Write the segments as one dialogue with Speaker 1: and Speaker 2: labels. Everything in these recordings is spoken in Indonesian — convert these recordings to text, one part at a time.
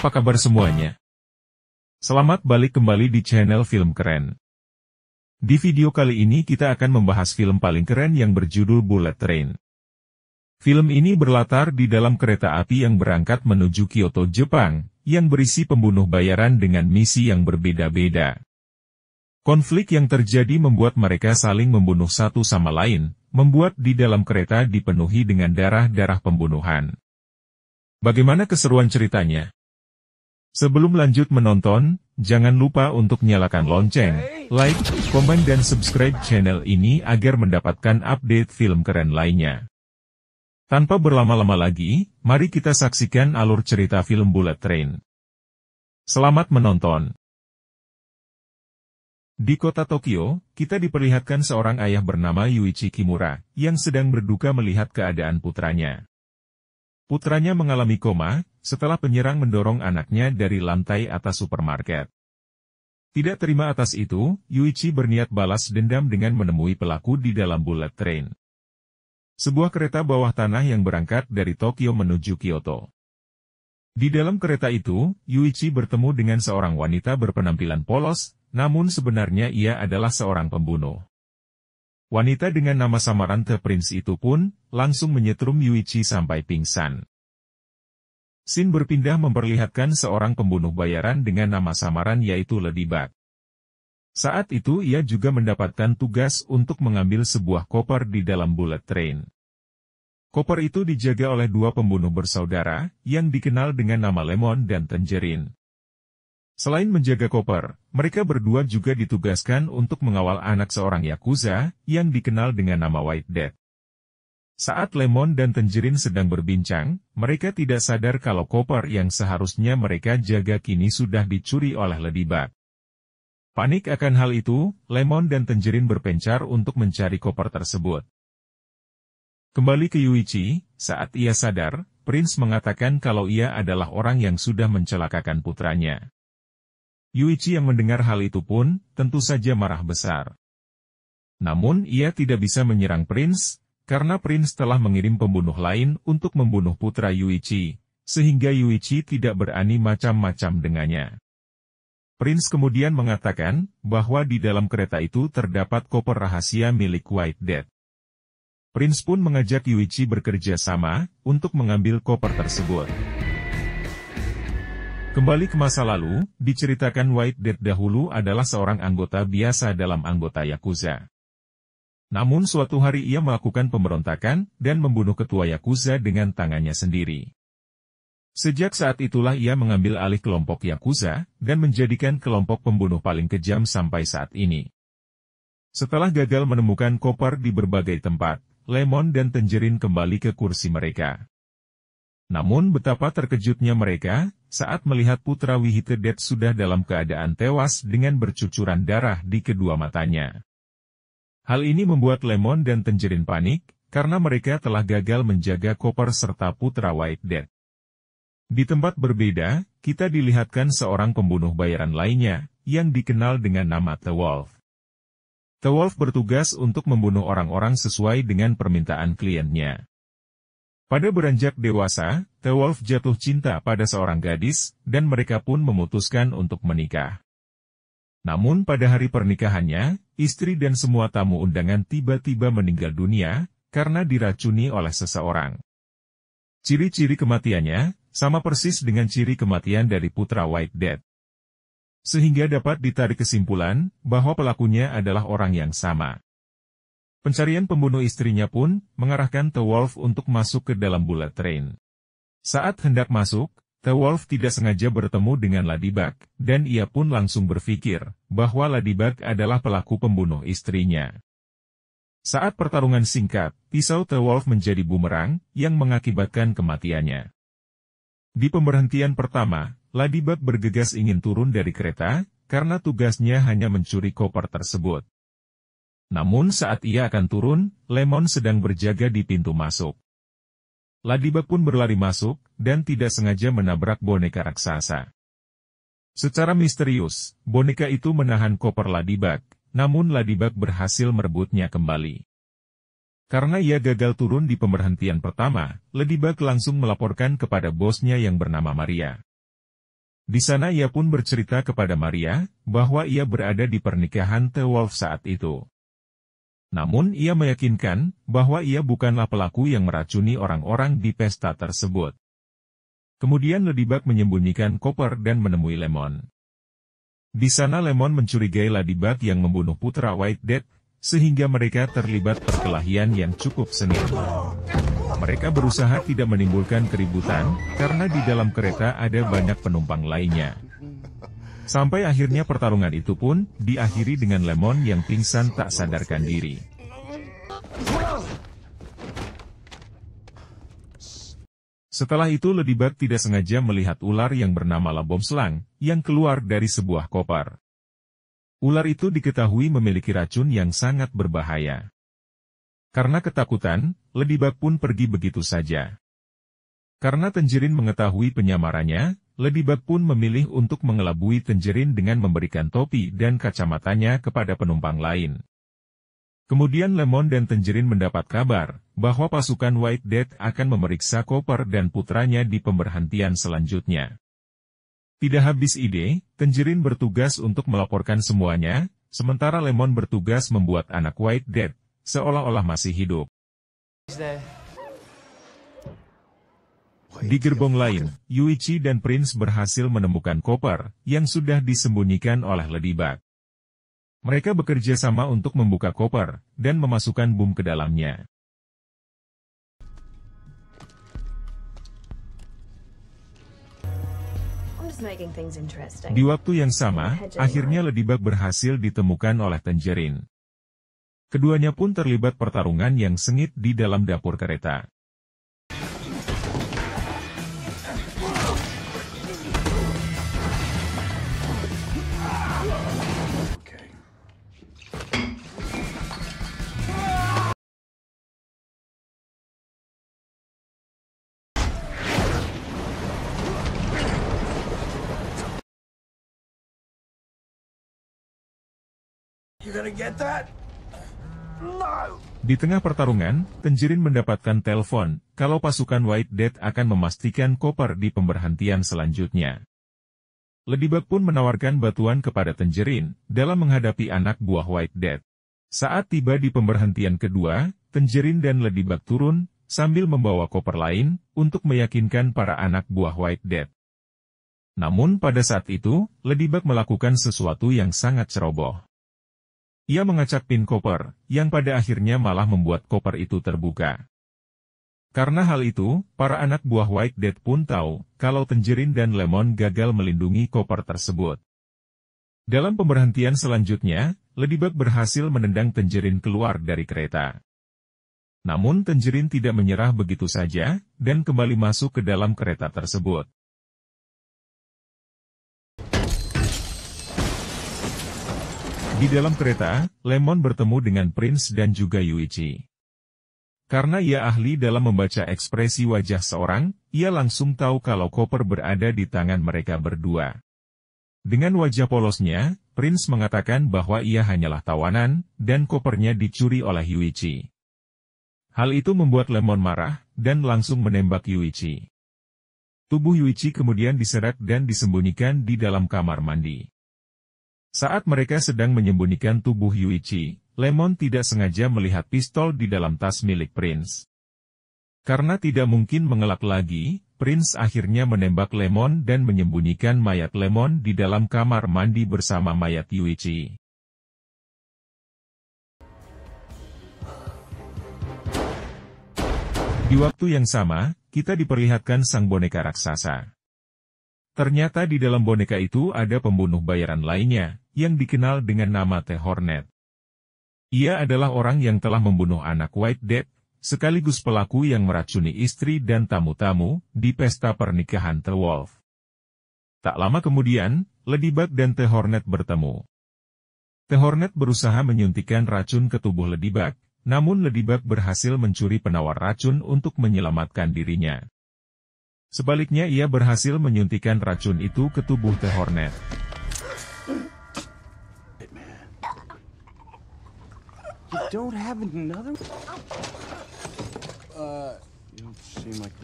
Speaker 1: Apa kabar semuanya? Selamat balik kembali di channel Film Keren. Di video kali ini kita akan membahas film paling keren yang berjudul Bullet Train. Film ini berlatar di dalam kereta api yang berangkat menuju Kyoto, Jepang, yang berisi pembunuh bayaran dengan misi yang berbeda-beda. Konflik yang terjadi membuat mereka saling membunuh satu sama lain, membuat di dalam kereta dipenuhi dengan darah-darah pembunuhan. Bagaimana keseruan ceritanya? Sebelum lanjut menonton, jangan lupa untuk nyalakan lonceng, like, komen dan subscribe channel ini agar mendapatkan update film keren lainnya. Tanpa berlama-lama lagi, mari kita saksikan alur cerita film Bullet Train. Selamat menonton! Di kota Tokyo, kita diperlihatkan seorang ayah bernama Yuichi Kimura, yang sedang berduka melihat keadaan putranya. Putranya mengalami koma, setelah penyerang mendorong anaknya dari lantai atas supermarket. Tidak terima atas itu, Yuichi berniat balas dendam dengan menemui pelaku di dalam bullet train. Sebuah kereta bawah tanah yang berangkat dari Tokyo menuju Kyoto. Di dalam kereta itu, Yuichi bertemu dengan seorang wanita berpenampilan polos, namun sebenarnya ia adalah seorang pembunuh. Wanita dengan nama samaran The Prince itu pun, langsung menyetrum Yuichi sampai pingsan. Sin berpindah memperlihatkan seorang pembunuh bayaran dengan nama samaran yaitu Ledibak. Saat itu ia juga mendapatkan tugas untuk mengambil sebuah koper di dalam bullet train. Koper itu dijaga oleh dua pembunuh bersaudara, yang dikenal dengan nama Lemon dan Tangerine. Selain menjaga koper, mereka berdua juga ditugaskan untuk mengawal anak seorang Yakuza, yang dikenal dengan nama White Death. Saat Lemon dan Tenjerin sedang berbincang, mereka tidak sadar kalau koper yang seharusnya mereka jaga kini sudah dicuri oleh Ladybug. Panik akan hal itu, Lemon dan Tenjerin berpencar untuk mencari koper tersebut. Kembali ke Yuichi, saat ia sadar, Prince mengatakan kalau ia adalah orang yang sudah mencelakakan putranya. Yuichi yang mendengar hal itu pun, tentu saja marah besar. Namun ia tidak bisa menyerang Prince, karena Prince telah mengirim pembunuh lain untuk membunuh putra Yuichi, sehingga Yuichi tidak berani macam-macam dengannya. Prince kemudian mengatakan bahwa di dalam kereta itu terdapat koper rahasia milik White Death. Prince pun mengajak Yuichi bekerja sama untuk mengambil koper tersebut. Kembali ke masa lalu, diceritakan White Death dahulu adalah seorang anggota biasa dalam anggota Yakuza. Namun suatu hari ia melakukan pemberontakan dan membunuh ketua Yakuza dengan tangannya sendiri. Sejak saat itulah ia mengambil alih kelompok Yakuza dan menjadikan kelompok pembunuh paling kejam sampai saat ini. Setelah gagal menemukan koper di berbagai tempat, Lemon dan Tenjerin kembali ke kursi mereka. Namun betapa terkejutnya mereka saat melihat putra Wihite Dead sudah dalam keadaan tewas dengan bercucuran darah di kedua matanya. Hal ini membuat Lemon dan Tenjerin panik, karena mereka telah gagal menjaga koper serta Putra White Dead. Di tempat berbeda, kita dilihatkan seorang pembunuh bayaran lainnya, yang dikenal dengan nama The Wolf. The Wolf bertugas untuk membunuh orang-orang sesuai dengan permintaan kliennya. Pada beranjak dewasa, The Wolf jatuh cinta pada seorang gadis, dan mereka pun memutuskan untuk menikah. Namun pada hari pernikahannya, istri dan semua tamu undangan tiba-tiba meninggal dunia, karena diracuni oleh seseorang. Ciri-ciri kematiannya, sama persis dengan ciri kematian dari putra White Death. Sehingga dapat ditarik kesimpulan, bahwa pelakunya adalah orang yang sama. Pencarian pembunuh istrinya pun, mengarahkan The Wolf untuk masuk ke dalam bullet train. Saat hendak masuk, The Wolf tidak sengaja bertemu dengan Ladybug, dan ia pun langsung berpikir bahwa Ladybug adalah pelaku pembunuh istrinya. Saat pertarungan singkat, pisau The Wolf menjadi bumerang yang mengakibatkan kematiannya. Di pemberhentian pertama, Ladybug bergegas ingin turun dari kereta karena tugasnya hanya mencuri koper tersebut. Namun saat ia akan turun, Lemon sedang berjaga di pintu masuk. Ladiba pun berlari masuk, dan tidak sengaja menabrak boneka raksasa. Secara misterius, boneka itu menahan koper Ladibak, namun Ladibak berhasil merebutnya kembali. Karena ia gagal turun di pemberhentian pertama, Ladibak langsung melaporkan kepada bosnya yang bernama Maria. Di sana ia pun bercerita kepada Maria, bahwa ia berada di pernikahan The Wolf saat itu. Namun ia meyakinkan bahwa ia bukanlah pelaku yang meracuni orang-orang di pesta tersebut. Kemudian Ladybug menyembunyikan koper dan menemui Lemon. Di sana Lemon mencurigai Ladybug yang membunuh putra White Dead, sehingga mereka terlibat perkelahian yang cukup sengit. Mereka berusaha tidak menimbulkan keributan, karena di dalam kereta ada banyak penumpang lainnya. Sampai akhirnya pertarungan itu pun, diakhiri dengan Lemon yang pingsan tak sadarkan diri. Setelah itu Ladybug tidak sengaja melihat ular yang bernama Labom Selang, yang keluar dari sebuah koper. Ular itu diketahui memiliki racun yang sangat berbahaya. Karena ketakutan, Ladybug pun pergi begitu saja. Karena Tenjirin mengetahui penyamarannya, Bug pun memilih untuk mengelabui Tenjerin dengan memberikan topi dan kacamatanya kepada penumpang lain. Kemudian Lemon dan Tenjerin mendapat kabar bahwa pasukan White Death akan memeriksa koper dan putranya di pemberhentian selanjutnya. Tidak habis ide, Tenjerin bertugas untuk melaporkan semuanya, sementara Lemon bertugas membuat anak White Death seolah-olah masih hidup. Di gerbong lain, Yuichi dan Prince berhasil menemukan koper yang sudah disembunyikan oleh Ladybug. Mereka bekerja sama untuk membuka koper dan memasukkan bom ke dalamnya. Di waktu yang sama, akhirnya Ladybug berhasil ditemukan oleh Tangerine. Keduanya pun terlibat pertarungan yang sengit di dalam dapur kereta. Di tengah pertarungan, Tenjirin mendapatkan telepon kalau pasukan White Death akan memastikan Koper di pemberhentian selanjutnya. Ledibak pun menawarkan batuan kepada Tenjirin dalam menghadapi anak buah White Death. Saat tiba di pemberhentian kedua, Tenjirin dan Ledibak turun sambil membawa koper lain untuk meyakinkan para anak buah White Death. Namun pada saat itu, Ledibak melakukan sesuatu yang sangat ceroboh. Ia mengacak pin koper, yang pada akhirnya malah membuat koper itu terbuka. Karena hal itu, para anak buah White Dead pun tahu kalau Tenjerin dan Lemon gagal melindungi koper tersebut. Dalam pemberhentian selanjutnya, Ladybug berhasil menendang Tenjerin keluar dari kereta. Namun Tenjerin tidak menyerah begitu saja, dan kembali masuk ke dalam kereta tersebut. Di dalam kereta, Lemon bertemu dengan Prince dan juga Yuichi. Karena ia ahli dalam membaca ekspresi wajah seorang, ia langsung tahu kalau koper berada di tangan mereka berdua. Dengan wajah polosnya, Prince mengatakan bahwa ia hanyalah tawanan, dan kopernya dicuri oleh Yuichi. Hal itu membuat Lemon marah, dan langsung menembak Yuichi. Tubuh Yuichi kemudian diseret dan disembunyikan di dalam kamar mandi. Saat mereka sedang menyembunyikan tubuh Yuichi, Lemon tidak sengaja melihat pistol di dalam tas milik Prince. Karena tidak mungkin mengelak lagi, Prince akhirnya menembak Lemon dan menyembunyikan mayat Lemon di dalam kamar mandi bersama mayat Yuichi. Di waktu yang sama, kita diperlihatkan sang boneka raksasa. Ternyata di dalam boneka itu ada pembunuh bayaran lainnya, yang dikenal dengan nama The Hornet. Ia adalah orang yang telah membunuh anak White Death, sekaligus pelaku yang meracuni istri dan tamu-tamu di pesta pernikahan The Wolf. Tak lama kemudian, Ladybug dan The Hornet bertemu. The Hornet berusaha menyuntikkan racun ke tubuh Ladybug, namun Ladybug berhasil mencuri penawar racun untuk menyelamatkan dirinya. Sebaliknya ia berhasil menyuntikkan racun itu ke tubuh The Hornet. You don't have another? Uh, like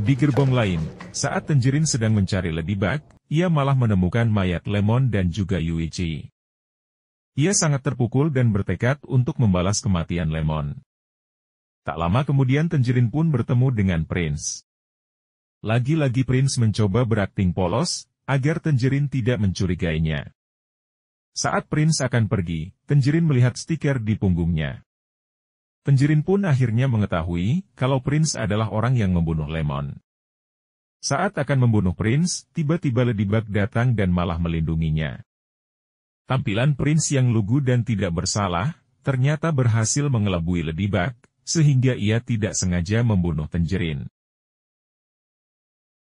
Speaker 1: Di gerbong lain, saat Tenjirin sedang mencari Ladybug, ia malah menemukan mayat Lemon dan juga Yuichi. Ia sangat terpukul dan bertekad untuk membalas kematian Lemon. Tak lama kemudian Tenjirin pun bertemu dengan Prince. Lagi-lagi Prince mencoba berakting polos, agar Tenjirin tidak mencurigainya. Saat Prince akan pergi, Tenjirin melihat stiker di punggungnya. Tenjirin pun akhirnya mengetahui kalau Prince adalah orang yang membunuh Lemon. Saat akan membunuh Prince, tiba-tiba Ladybug datang dan malah melindunginya. Tampilan Prince yang lugu dan tidak bersalah, ternyata berhasil mengelabui Ladybug, sehingga ia tidak sengaja membunuh Tenjirin.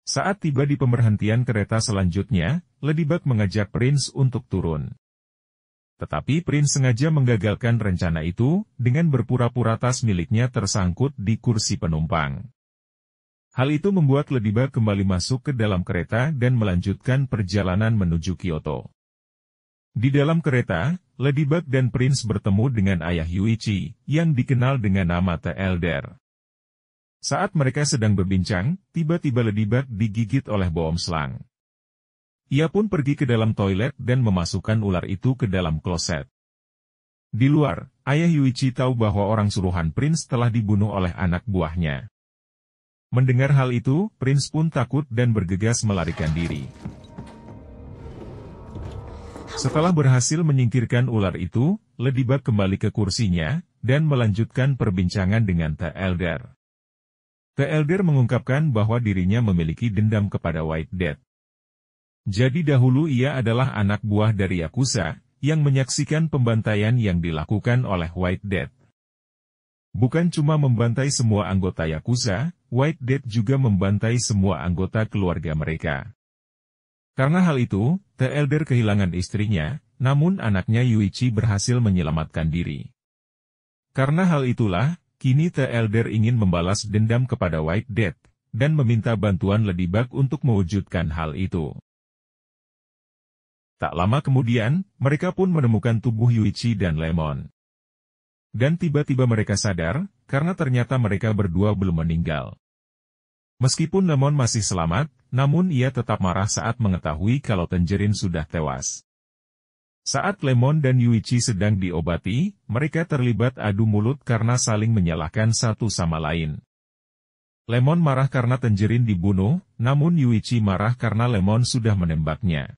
Speaker 1: Saat tiba di pemberhentian kereta selanjutnya, Ladybug mengajak Prince untuk turun. Tetapi Prince sengaja menggagalkan rencana itu, dengan berpura-pura tas miliknya tersangkut di kursi penumpang. Hal itu membuat Lediba kembali masuk ke dalam kereta dan melanjutkan perjalanan menuju Kyoto. Di dalam kereta, Ladybug dan Prince bertemu dengan ayah Yuichi, yang dikenal dengan nama The Elder. Saat mereka sedang berbincang, tiba-tiba Ladybug digigit oleh bom selang. Ia pun pergi ke dalam toilet dan memasukkan ular itu ke dalam kloset. Di luar, ayah Yuichi tahu bahwa orang suruhan Prince telah dibunuh oleh anak buahnya. Mendengar hal itu, Prince pun takut dan bergegas melarikan diri. Setelah berhasil menyingkirkan ular itu, Ledibak kembali ke kursinya, dan melanjutkan perbincangan dengan The Elder. The Elder mengungkapkan bahwa dirinya memiliki dendam kepada White Death. Jadi dahulu ia adalah anak buah dari Yakuza, yang menyaksikan pembantaian yang dilakukan oleh White Death. Bukan cuma membantai semua anggota Yakuza, White Death juga membantai semua anggota keluarga mereka. Karena hal itu, The Elder kehilangan istrinya, namun anaknya Yuichi berhasil menyelamatkan diri. Karena hal itulah, kini The Elder ingin membalas dendam kepada White Death, dan meminta bantuan Ladybug untuk mewujudkan hal itu. Tak lama kemudian, mereka pun menemukan tubuh Yuichi dan Lemon. Dan tiba-tiba mereka sadar, karena ternyata mereka berdua belum meninggal. Meskipun Lemon masih selamat, namun ia tetap marah saat mengetahui kalau Tenjerin sudah tewas. Saat Lemon dan Yuichi sedang diobati, mereka terlibat adu mulut karena saling menyalahkan satu sama lain. Lemon marah karena Tenjerin dibunuh, namun Yuichi marah karena Lemon sudah menembaknya.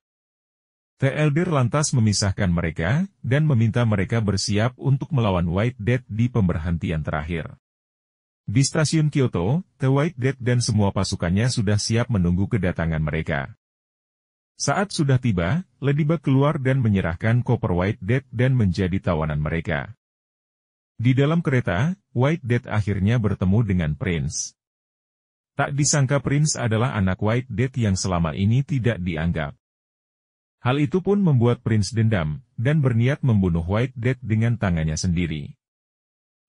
Speaker 1: Teldir lantas memisahkan mereka, dan meminta mereka bersiap untuk melawan White Death di pemberhentian terakhir. Di stasiun Kyoto, The White Death dan semua pasukannya sudah siap menunggu kedatangan mereka. Saat sudah tiba, Ladybug keluar dan menyerahkan koper White Death dan menjadi tawanan mereka. Di dalam kereta, White Death akhirnya bertemu dengan Prince. Tak disangka Prince adalah anak White Death yang selama ini tidak dianggap. Hal itu pun membuat Prince dendam, dan berniat membunuh White Death dengan tangannya sendiri.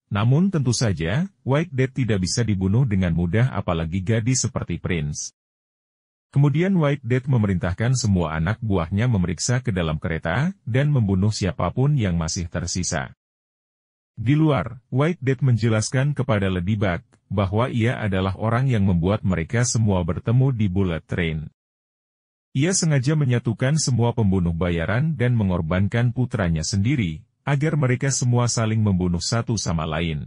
Speaker 1: Namun tentu saja, White Death tidak bisa dibunuh dengan mudah apalagi gadis seperti Prince. Kemudian White Death memerintahkan semua anak buahnya memeriksa ke dalam kereta, dan membunuh siapapun yang masih tersisa. Di luar, White Death menjelaskan kepada Ladybug, bahwa ia adalah orang yang membuat mereka semua bertemu di Bullet Train. Ia sengaja menyatukan semua pembunuh bayaran dan mengorbankan putranya sendiri, agar mereka semua saling membunuh satu sama lain.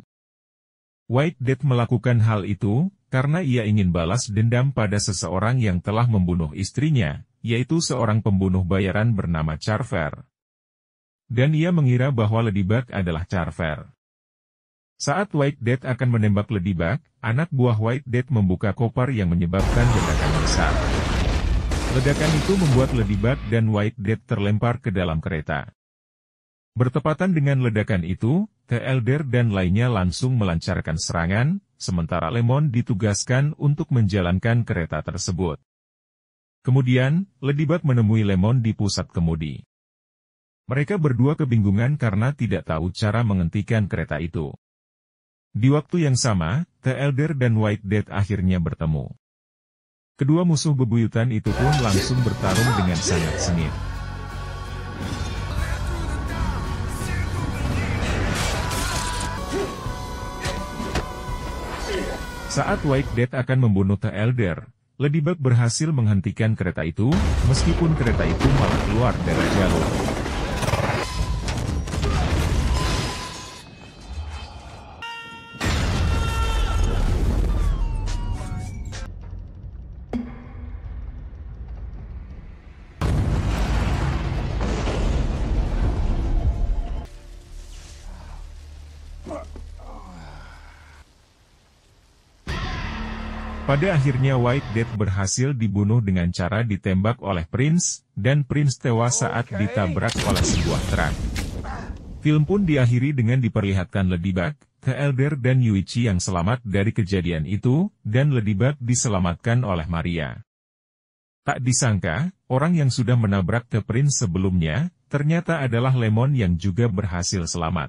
Speaker 1: White Death melakukan hal itu, karena ia ingin balas dendam pada seseorang yang telah membunuh istrinya, yaitu seorang pembunuh bayaran bernama Charver. Dan ia mengira bahwa Ladybug adalah Charver. Saat White Death akan menembak Ladybug, anak buah White Death membuka koper yang menyebabkan ledakan besar. Ledakan itu membuat Ledibat dan White Dead terlempar ke dalam kereta. Bertepatan dengan ledakan itu, The Elder dan lainnya langsung melancarkan serangan, sementara Lemon ditugaskan untuk menjalankan kereta tersebut. Kemudian, Ledibat menemui Lemon di pusat kemudi. Mereka berdua kebingungan karena tidak tahu cara menghentikan kereta itu. Di waktu yang sama, The Elder dan White Dead akhirnya bertemu. Kedua musuh bebuyutan itu pun langsung bertarung dengan sangat sengit. Saat White Death akan membunuh The Elder, Ladybug berhasil menghentikan kereta itu, meskipun kereta itu malah keluar dari jalur. Pada akhirnya White Death berhasil dibunuh dengan cara ditembak oleh Prince, dan Prince tewas saat ditabrak oleh sebuah truk. Film pun diakhiri dengan diperlihatkan Ladybug, Elder dan Yuichi yang selamat dari kejadian itu, dan Ladybug diselamatkan oleh Maria. Tak disangka, orang yang sudah menabrak ke Prince sebelumnya, ternyata adalah Lemon yang juga berhasil selamat.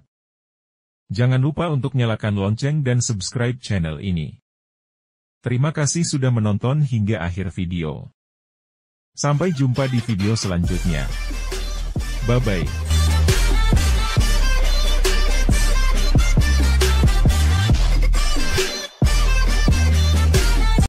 Speaker 1: Jangan lupa untuk nyalakan lonceng dan subscribe channel ini. Terima kasih sudah menonton hingga akhir video. Sampai jumpa di video selanjutnya. Bye-bye.